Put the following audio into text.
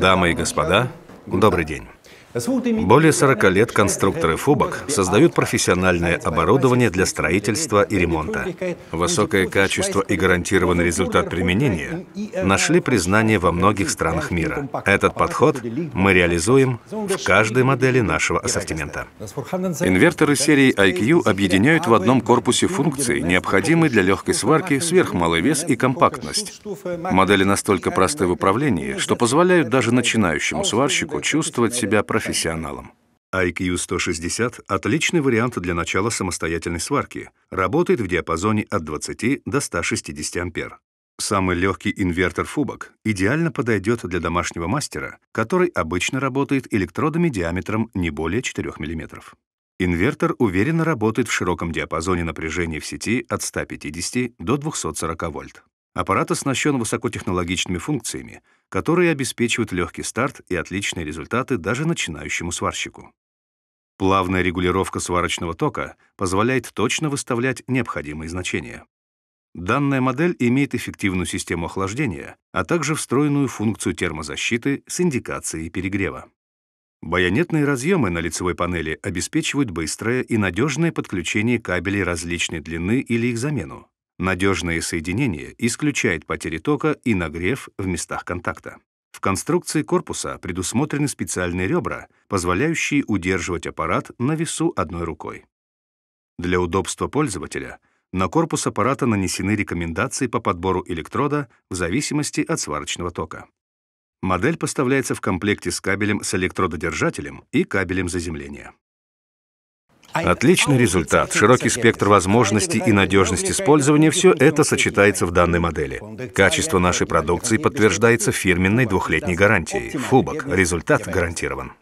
Дамы и господа, добрый день. Более 40 лет конструкторы фубок создают профессиональное оборудование для строительства и ремонта. Высокое качество и гарантированный результат применения нашли признание во многих странах мира. Этот подход мы реализуем в каждой модели нашего ассортимента. Инверторы серии IQ объединяют в одном корпусе функции, необходимые для легкой сварки, сверхмалый вес и компактность. Модели настолько просты в управлении, что позволяют даже начинающему сварщику чувствовать себя профессионально профессионалом. IQ 160 — отличный вариант для начала самостоятельной сварки. Работает в диапазоне от 20 до 160 ампер. Самый легкий инвертор фубок идеально подойдет для домашнего мастера, который обычно работает электродами диаметром не более 4 мм. Инвертор уверенно работает в широком диапазоне напряжения в сети от 150 до 240 вольт. Аппарат оснащен высокотехнологичными функциями, которые обеспечивают легкий старт и отличные результаты даже начинающему сварщику. Плавная регулировка сварочного тока позволяет точно выставлять необходимые значения. Данная модель имеет эффективную систему охлаждения, а также встроенную функцию термозащиты с индикацией перегрева. Байонетные разъемы на лицевой панели обеспечивают быстрое и надежное подключение кабелей различной длины или их замену, Надежное соединение исключает потери тока и нагрев в местах контакта. В конструкции корпуса предусмотрены специальные ребра, позволяющие удерживать аппарат на весу одной рукой. Для удобства пользователя на корпус аппарата нанесены рекомендации по подбору электрода в зависимости от сварочного тока. Модель поставляется в комплекте с кабелем с электрододержателем и кабелем заземления. Отличный результат, широкий спектр возможностей и надежность использования – все это сочетается в данной модели. Качество нашей продукции подтверждается фирменной двухлетней гарантией. Фубок. Результат гарантирован.